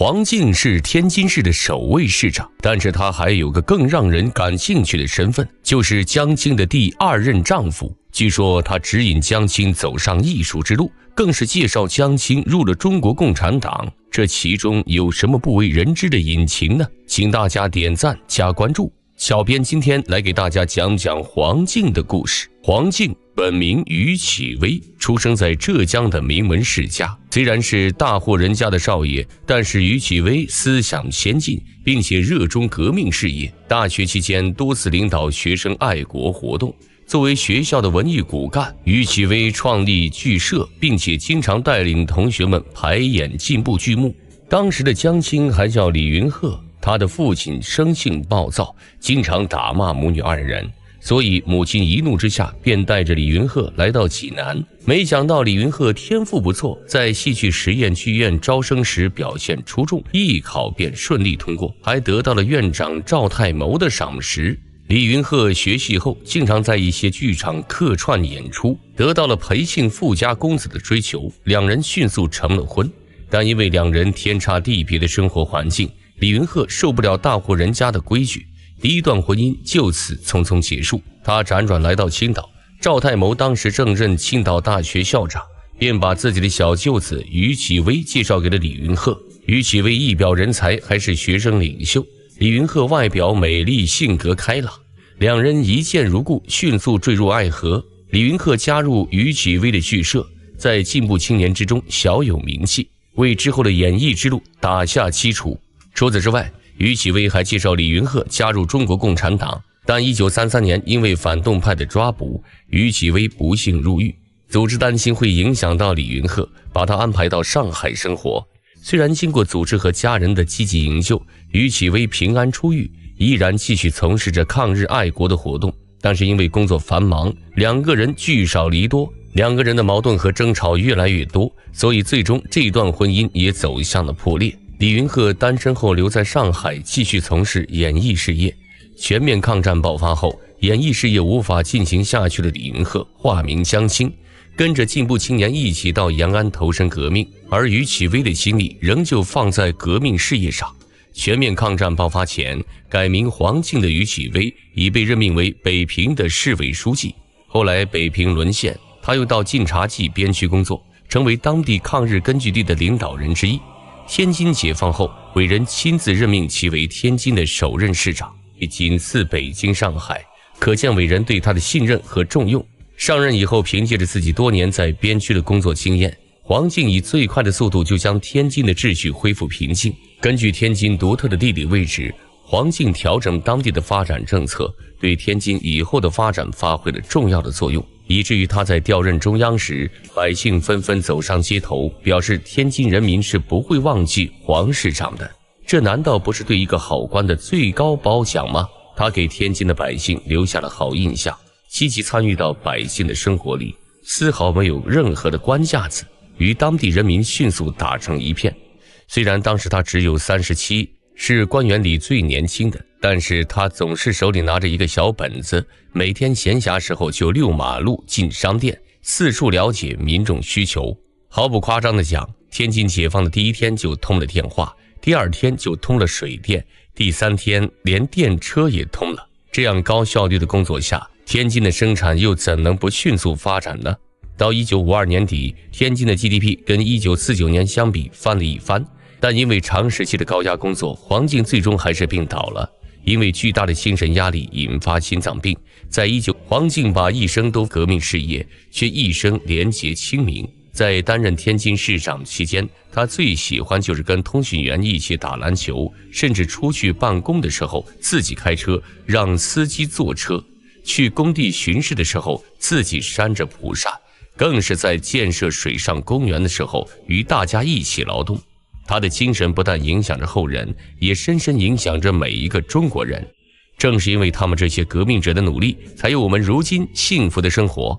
黄静是天津市的首位市长，但是她还有个更让人感兴趣的身份，就是江青的第二任丈夫。据说他指引江青走上艺术之路，更是介绍江青入了中国共产党。这其中有什么不为人知的隐情呢？请大家点赞加关注。小编今天来给大家讲讲黄静的故事。黄静。本名于启威，出生在浙江的名门世家。虽然是大户人家的少爷，但是于启威思想先进，并且热衷革命事业。大学期间多次领导学生爱国活动。作为学校的文艺骨干，于启威创立剧社，并且经常带领同学们排演进步剧目。当时的江青还叫李云鹤，他的父亲生性暴躁，经常打骂母女二人。所以，母亲一怒之下便带着李云鹤来到济南。没想到，李云鹤天赋不错，在戏剧实验剧院招生时表现出众，艺考便顺利通过，还得到了院长赵太谋的赏识。李云鹤学戏后，经常在一些剧场客串演出，得到了裴姓富家公子的追求，两人迅速成了婚。但因为两人天差地别的生活环境，李云鹤受不了大户人家的规矩。第一段婚姻就此匆匆结束，他辗转来到青岛，赵太谋当时正任青岛大学校长，便把自己的小舅子于启威介绍给了李云鹤。于启威一表人才，还是学生领袖。李云鹤外表美丽，性格开朗，两人一见如故，迅速坠入爱河。李云鹤加入于启威的剧社，在进步青年之中小有名气，为之后的演艺之路打下基础。除此之外，于启威还介绍李云鹤加入中国共产党，但一九三三年因为反动派的抓捕，于启威不幸入狱。组织担心会影响到李云鹤，把他安排到上海生活。虽然经过组织和家人的积极营救，于启威平安出狱，依然继续从事着抗日爱国的活动。但是因为工作繁忙，两个人聚少离多，两个人的矛盾和争吵越来越多，所以最终这段婚姻也走向了破裂。李云鹤单身后留在上海继续从事演艺事业。全面抗战爆发后，演艺事业无法进行下去的李云鹤化名江青，跟着进步青年一起到延安投身革命。而于启威的精力仍旧放在革命事业上。全面抗战爆发前，改名黄静的于启威已被任命为北平的市委书记。后来北平沦陷，他又到晋察冀边区工作，成为当地抗日根据地的领导人之一。天津解放后，伟人亲自任命其为天津的首任市长，仅次北京、上海，可见伟人对他的信任和重用。上任以后，凭借着自己多年在边区的工作经验，黄静以最快的速度就将天津的秩序恢复平静。根据天津独特的地理位置，黄静调整当地的发展政策，对天津以后的发展发挥了重要的作用。以至于他在调任中央时，百姓纷纷走上街头，表示天津人民是不会忘记黄市长的。这难道不是对一个好官的最高褒奖吗？他给天津的百姓留下了好印象，积极参与到百姓的生活里，丝毫没有任何的官架子，与当地人民迅速打成一片。虽然当时他只有三十七，是官员里最年轻的。但是他总是手里拿着一个小本子，每天闲暇时候就遛马路、进商店，四处了解民众需求。毫不夸张的讲，天津解放的第一天就通了电话，第二天就通了水电，第三天连电车也通了。这样高效率的工作下，天津的生产又怎能不迅速发展呢？到一九五二年底，天津的 GDP 跟一九四九年相比翻了一番。但因为长时期的高压工作，黄静最终还是病倒了。因为巨大的精神压力引发心脏病，在一九黄静把一生都革命事业，却一生廉洁清明。在担任天津市长期间，他最喜欢就是跟通讯员一起打篮球，甚至出去办公的时候自己开车，让司机坐车；去工地巡视的时候自己扇着蒲扇，更是在建设水上公园的时候与大家一起劳动。他的精神不但影响着后人，也深深影响着每一个中国人。正是因为他们这些革命者的努力，才有我们如今幸福的生活。